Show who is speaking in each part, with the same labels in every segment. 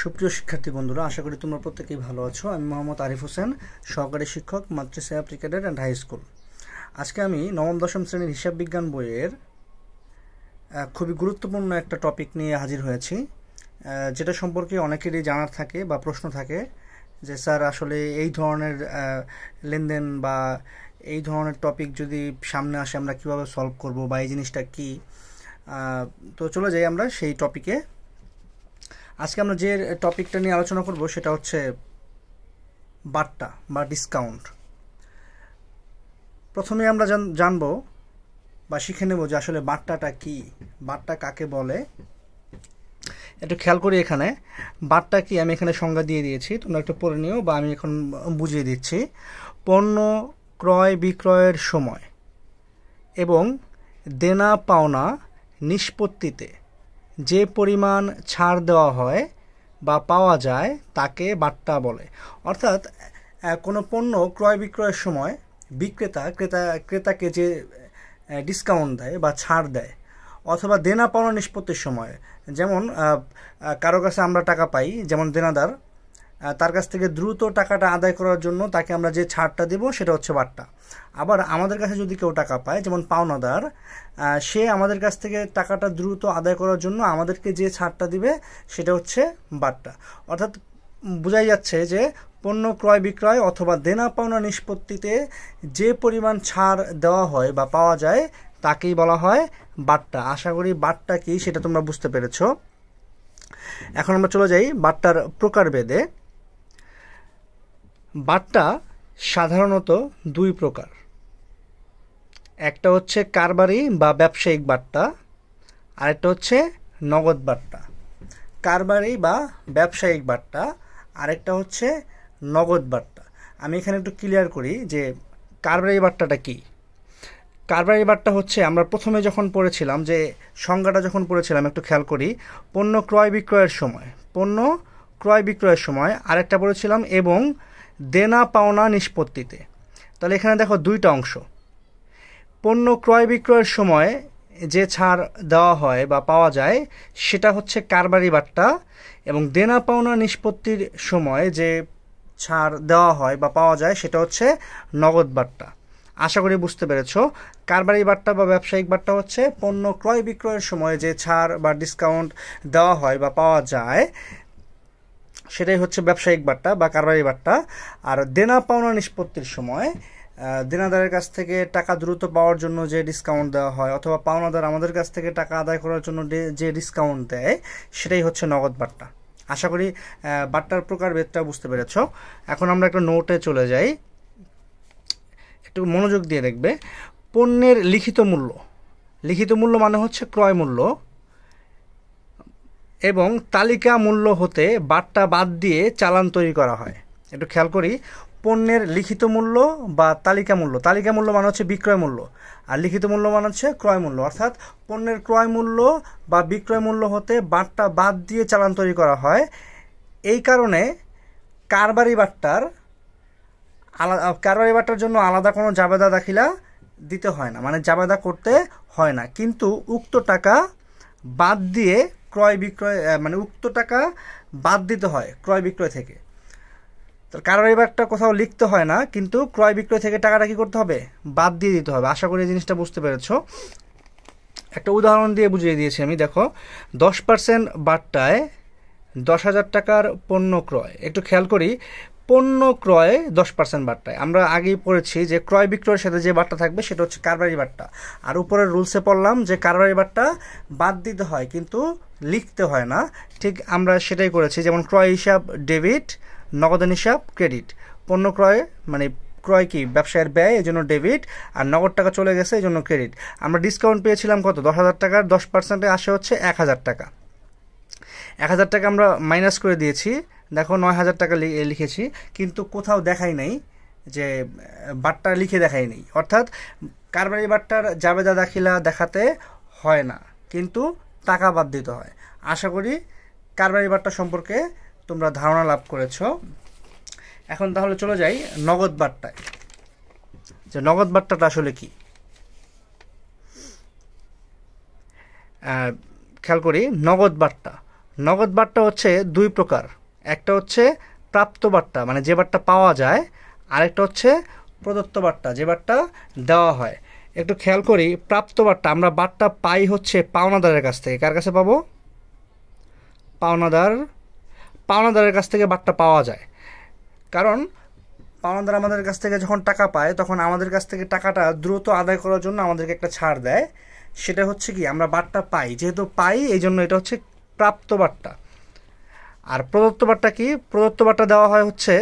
Speaker 1: সুপ্রিয় শিক্ষার্থী বন্ধুরা আশা করি তোমরা প্রত্যেকেই ভালো আছো আমি মোহাম্মদ আরিফ হোসেন সহকারী শিক্ষক মাদ্রাসা প্রিকেডেড অ্যান্ড হাই স্কুল আজকে আমি নবম দশম শ্রেণীর হিসাব বিজ্ঞান বইয়ের খুবই গুরুত্বপূর্ণ একটা টপিক নিয়ে হাজির হয়েছি যেটা সম্পর্কে অনেকেরই জানার থাকে বা প্রশ্ন থাকে যে স্যার আসলে এই ধরনের লেনদেন বা এই ধরনের টপিক যদি সামনে আসে আমরা কিভাবে সলভ করব বা এই জিনিসটা কি তো চলে যাই আমরা সেই টপিকে আজকে আমরা যে টপিকটা নিয়ে আলোচনা করব সেটা হচ্ছে বাট্টা বা ডিসকাউন্ট প্রথমে আমরা জানব বা শিখে নেব যে আসলে বাট্টাটা কি বাট্টা কাকে বলে একটু খেয়াল করি এখানে বাট্টা কি আমি এখানে সংজ্ঞা দিয়ে দিয়েছি তোমরা একটু পড়ে নিও বা আমি এখন বুঝিয়ে দিচ্ছি পণ্য ক্রয় বিক্রয়ের সময় এবং দেনা পাওনা নিষ্পত্তিতে যে পরিমাণ ছাড় দেওয়া হয় বা পাওয়া যায় তাকে বাট্টা বলে অর্থাৎ কোনো পণ্য ক্রয় বিক্রয়ের সময় বিক্রেতা ক্রেতা ক্রেতাকে যে ডিসকাউন্ট দেয় বা ছাড় দেয় অথবা দেনা পাওনা নিষ্পত্তির সময় যেমন কারো কাছে আমরা টাকা পাই যেমন দেনাদার তার কাছ থেকে দ্রুত টাকাটা আদায় করার জন্য তাকে আমরা যে ছাড়টা দেব সেটা হচ্ছে বাট্টা আবার আমাদের কাছে যদি কেউ টাকা পায় যেমন পাওনাদার সে আমাদের কাছ থেকে টাকাটা দ্রুত আদায় করার জন্য আমাদেরকে যে ছাড়টা দিবে সেটা হচ্ছে বাট্টা অর্থাৎ বোঝাই যাচ্ছে যে পণ্য ক্রয় বিক্রয় অথবা দেনা পাওনা নিষ্পত্তিতে যে পরিমাণ ছাড় দেওয়া হয় বা পাওয়া যায় তাকেই বলা হয় বাট্টা আশা করি বাট্টা কি সেটা তোমরা বুঝতে পেরেছো এখন আমরা চলে যাই বাট্টার প্রকারভেদে বার্তা সাধারণত দুই প্রকার একটা হচ্ছে কারবারি বা ব্যবসায়িক বার্তা আরেকটা হচ্ছে নগদ বার্তা কারবারি বা ব্যবসায়িক বার্তা আরেকটা হচ্ছে নগদ বার্তা আমি এখানে একটু ক্লিয়ার করি যে কারবারি বার্তাটা কী কারবারি বার্তা হচ্ছে আমরা প্রথমে যখন পড়েছিলাম যে সংজ্ঞাটা যখন পড়েছিলাম একটু খেয়াল করি পণ্য ক্রয় বিক্রয়ের সময় পণ্য ক্রয় বিক্রয়ের সময় আরেকটা পড়েছিলাম এবং দেনা পাওনা নিষ্পত্তিতে তাহলে এখানে দেখো দুইটা অংশ পণ্য ক্রয় বিক্রয়ের সময় যে ছাড় দেওয়া হয় বা পাওয়া যায় সেটা হচ্ছে কারবারি বার্তা এবং দেনা পাওনা নিষ্পত্তির সময় যে ছাড় দেওয়া হয় বা পাওয়া যায় সেটা হচ্ছে নগদ বার্তা আশা করি বুঝতে পেরেছ কারবারি বার্তা বা ব্যবসায়িক বার্তা হচ্ছে পণ্য ক্রয় বিক্রয়ের সময় যে ছাড় বা ডিসকাউন্ট দেওয়া হয় বা পাওয়া যায় সেটাই হচ্ছে ব্যবসায়িক বার্তা বা কারবারি বার্তা আর দেনা পাওনা নিষ্পত্তির সময় দেনাদারের কাছ থেকে টাকা দ্রুত পাওয়ার জন্য যে ডিসকাউন্ট দেওয়া হয় অথবা পাওনাদার আমাদের কাছ থেকে টাকা আদায় করার জন্য যে ডিসকাউন্ট দেয় সেটাই হচ্ছে নগদ বার্তা আশা করি বার্তার প্রকার বেদটা বুঝতে পেরেছ এখন আমরা একটা নোটে চলে যাই একটু মনোযোগ দিয়ে দেখবে পণ্যের লিখিত মূল্য লিখিত মূল্য মানে হচ্ছে ক্রয় মূল্য এবং তালিকা মূল্য হতে বাট্টা বাদ দিয়ে চালান তৈরি করা হয় একটু খেয়াল করি পণ্যের লিখিত মূল্য বা তালিকা মূল্য তালিকা মূল্য মানে হচ্ছে বিক্রয় মূল্য আর লিখিত মূল্য মানে হচ্ছে ক্রয় মূল্য অর্থাৎ পণ্যের ক্রয় মূল্য বা বিক্রয় মূল্য হতে বাট্টা বাদ দিয়ে চালান তৈরি করা হয় এই কারণে কারবারি বাট্টার আলাদা কারবারি বাট্টার জন্য আলাদা কোনো জাবেদা দাখিলা দিতে হয় না মানে জাবেদা করতে হয় না কিন্তু উক্ত টাকা বাদ দিয়ে ক্রয় বিক্রয় মানে উক্ত টাকা বাদ দিতে হয় ক্রয় বিক্রয় থেকে তার কারোর এবারটা কোথাও লিখতে হয় না কিন্তু ক্রয় বিক্রয় থেকে টাকাটা কী করতে হবে বাদ দিয়ে দিতে হবে আশা করি এই জিনিসটা বুঝতে পেরেছ একটা উদাহরণ দিয়ে বুঝিয়ে দিয়েছি আমি দেখো দশ পার্সেন্ট বার্তায় দশ হাজার টাকার পণ্য ক্রয় একটু খেয়াল করি পণ্য ক্রয়ে দশ পার্সেন্ট বার্তায় আমরা আগেই পড়েছি যে ক্রয় বিক্রয়ের সাথে যে বার্তা থাকবে সেটা হচ্ছে কারবারি বার্তা আর উপরের রুলসে পড়লাম যে কারবারি বার্তা বাদ দিতে হয় কিন্তু লিখতে হয় না ঠিক আমরা সেটাই করেছি যেমন ক্রয় হিসাব ডেবিট নগদন হিসাব ক্রেডিট পণ্য ক্রয় মানে ক্রয় কি ব্যবসায়ের ব্যয় এই জন্য ডেবিট আর নগদ টাকা চলে গেছে এই জন্য ক্রেডিট আমরা ডিসকাউন্ট পেয়েছিলাম কত দশ হাজার টাকার দশ পার্সেন্টে আসে হচ্ছে এক হাজার টাকা এক হাজার টাকা আমরা মাইনাস করে দিয়েছি দেখো নয় হাজার টাকা লিখেছি কিন্তু কোথাও দেখাই নাই যে বাট্টা লিখে দেখাই নেই অর্থাৎ কারবারি বাট্টার জাবেদা দাখিলা দেখাতে হয় না কিন্তু টাকা বাদ দিতে হয় আশা করি কারবারি বাট্টা সম্পর্কে তোমরা ধারণা লাভ করেছ এখন তাহলে চলে যাই নগদ বাট্টায় যে নগদ বাট্টাটা আসলে কি খেয়াল করি নগদ বাট্টা নগদ বাট্টা হচ্ছে দুই প্রকার একটা হচ্ছে প্রাপ্ত বার্তা মানে যে বার্তা পাওয়া যায় আরেকটা হচ্ছে প্রদত্ত বার্তা যে বার্তা দেওয়া হয় একটু খেয়াল করি প্রাপ্ত বার্তা আমরা বার্তা পাই হচ্ছে পাওনাদারের কাছ থেকে কার কাছে পাবো পাওনাদার পাওনাদারের কাছ থেকে বার্তা পাওয়া যায় কারণ পাওনাদার আমাদের কাছ থেকে যখন টাকা পায় তখন আমাদের কাছ থেকে টাকাটা দ্রুত আদায় করার জন্য আমাদেরকে একটা ছাড় দেয় সেটা হচ্ছে কি আমরা বার্তা পাই যেহেতু পাই এই জন্য এটা হচ্ছে প্রাপ্ত বার্তা আর প্রদত্ত বার্তা কি প্রদত্ত বার্তা দেওয়া হয় হচ্ছে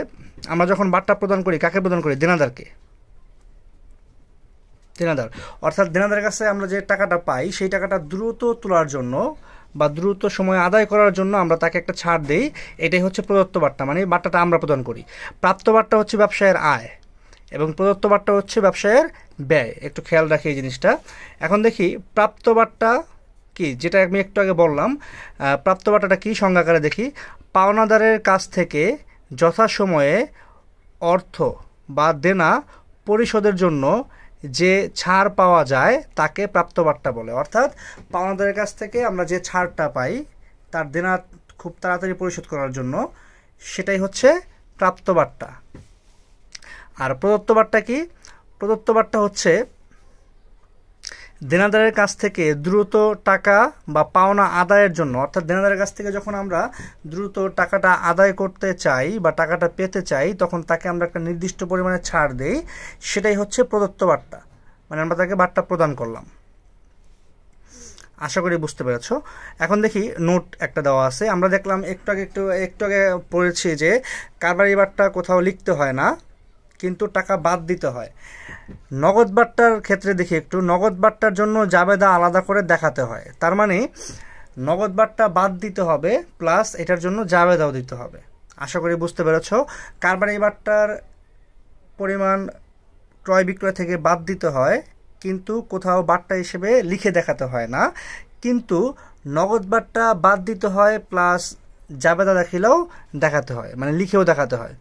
Speaker 1: আমরা যখন বার্তা প্রদান করি কাকে প্রদান করি দেনাদারকে দেনাদার অর্থাৎ দেনাদার কাছে আমরা যে টাকাটা পাই সেই টাকাটা দ্রুত তোলার জন্য বা দ্রুত সময় আদায় করার জন্য আমরা তাকে একটা ছাড় দেই এটাই হচ্ছে প্রদত্ত বার্তা মানে বার্তাটা আমরা প্রদান করি প্রাপ্ত বার্তা হচ্ছে ব্যবসায়ের আয় এবং প্রদত্ত বার্তা হচ্ছে ব্যবসায়ের ব্যয় একটু খেয়াল রাখি এই জিনিসটা এখন দেখি প্রাপ্ত বার্তা কি যেটা আমি একটু আগে বললাম প্রাপ্ত বার্তাটা কী সংজ্ঞাকারে দেখি পাওনাদারের কাছ থেকে যথাসময়ে অর্থ বা দেনা পরিশোধের জন্য যে ছাড় পাওয়া যায় তাকে প্রাপ্তবাট্টা বলে অর্থাৎ পাওনাদারের কাছ থেকে আমরা যে ছাড়টা পাই তার দেনা খুব তাড়াতাড়ি পরিশোধ করার জন্য সেটাই হচ্ছে প্রাপ্তবাট্টা আর প্রদত্তবাট্টা কি প্রদত্তবাট্টা হচ্ছে দেনাদারের কাছ থেকে দ্রুত টাকা বা পাওনা আদায়ের জন্য অর্থাৎ দেনাদারের কাছ থেকে যখন আমরা দ্রুত টাকাটা আদায় করতে চাই বা টাকাটা পেতে চাই তখন তাকে আমরা একটা নির্দিষ্ট পরিমাণে ছাড় দেই সেটাই হচ্ছে প্রদত্ত বার্তা মানে আমরা তাকে বার্তা প্রদান করলাম আশা করি বুঝতে পেরেছ এখন দেখি নোট একটা দেওয়া আছে আমরা দেখলাম একটু আগে একটু একটু আগে পড়েছি যে কারবারি বার্তা কোথাও লিখতে হয় না কিন্তু টাকা বাদ দিতে হয় নগদ বার্তার ক্ষেত্রে দেখি একটু নগদ বার্তার জন্য জাবেদা আলাদা করে দেখাতে হয় তার মানে নগদ বার্তা বাদ দিতে হবে প্লাস এটার জন্য জাবেদাও দিতে হবে আশা করি বুঝতে পেরেছ কারবারি বার্তার পরিমাণ ক্রয় বিক্রয় থেকে বাদ দিতে হয় কিন্তু কোথাও বার্তা হিসেবে লিখে দেখাতে হয় না কিন্তু নগদ বার্তা বাদ দিতে হয় প্লাস জাবেদা দেখিলেও দেখাতে হয় মানে লিখেও দেখাতে হয়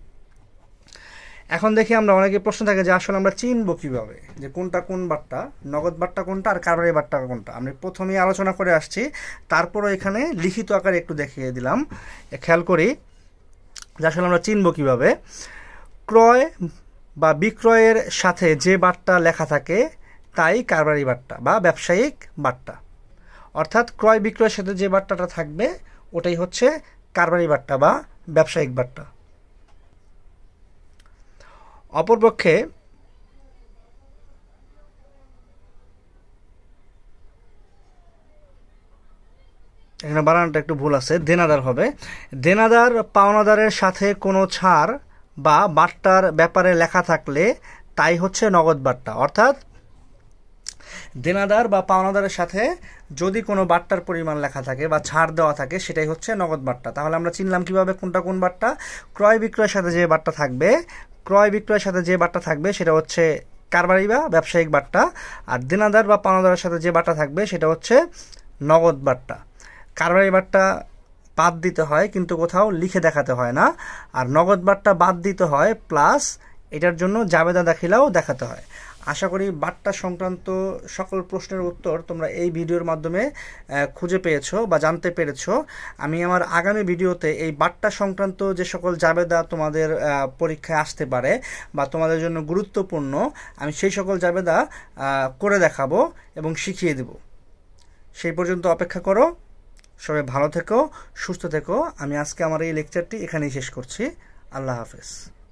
Speaker 1: এখন দেখি আমরা অনেকে প্রশ্ন থাকে যে আসলে আমরা চিনবো কীভাবে যে কোনটা কোন বার্তা নগদ বার্তা কোনটা আর কারবারি বার্তা কোনটা আমি প্রথমেই আলোচনা করে আসছি তারপরও এখানে লিখিত আকারে একটু দেখিয়ে দিলাম খেয়াল করি যে আসলে আমরা চিনবো কীভাবে ক্রয় বা বিক্রয়ের সাথে যে বার্তা লেখা থাকে তাই কারবারি বার্তা বা ব্যবসায়িক বার্তা অর্থাৎ ক্রয় বিক্রয়ের সাথে যে বার্তাটা থাকবে ওটাই হচ্ছে কারবারি বার্তা বা ব্যবসায়িক বার্তা অপরপক্ষে এখানে বানানটা একটু ভুল আছে দেনাদার হবে দেনাদার পাওনাদারের সাথে কোনো ছাড় বা বার্তার ব্যাপারে লেখা থাকলে তাই হচ্ছে নগদ বার্তা অর্থাৎ দেনাদার বা পাওনাদারের সাথে যদি কোনো বার্তার পরিমাণ লেখা থাকে বা ছাড় দেওয়া থাকে সেটাই হচ্ছে নগদ বার্তা তাহলে আমরা চিনলাম কিভাবে কোনটা কোন বার্তা ক্রয় বিক্রয়ের সাথে যে বার্তা থাকবে ক্রয় বিক্রয়ের সাথে যে বার্তা থাকবে সেটা হচ্ছে কারবারি বা ব্যবসায়িক বার্তা আর দেনাদার বা পাওনাদারের সাথে যে বার্তা থাকবে সেটা হচ্ছে নগদ বার্তা কারবারি বার্তা বাদ দিতে হয় কিন্তু কোথাও লিখে দেখাতে হয় না আর নগদ বার্তা বাদ দিতে হয় প্লাস এটার জন্য জাবেদা দাখিলাও দেখাতে হয় আশা করি বার্তা সংক্রান্ত সকল প্রশ্নের উত্তর তোমরা এই ভিডিওর মাধ্যমে খুঁজে পেয়েছো বা জানতে পেরেছো আমি আমার আগামী ভিডিওতে এই বার্তা সংক্রান্ত যে সকল জাবেদা তোমাদের পরীক্ষায় আসতে পারে বা তোমাদের জন্য গুরুত্বপূর্ণ আমি সেই সকল জাবেদা করে দেখাবো এবং শিখিয়ে দেব সেই পর্যন্ত অপেক্ষা করো সবাই ভালো থেকো সুস্থ থেকো আমি আজকে আমার এই লেকচারটি এখানেই শেষ করছি আল্লাহ হাফেজ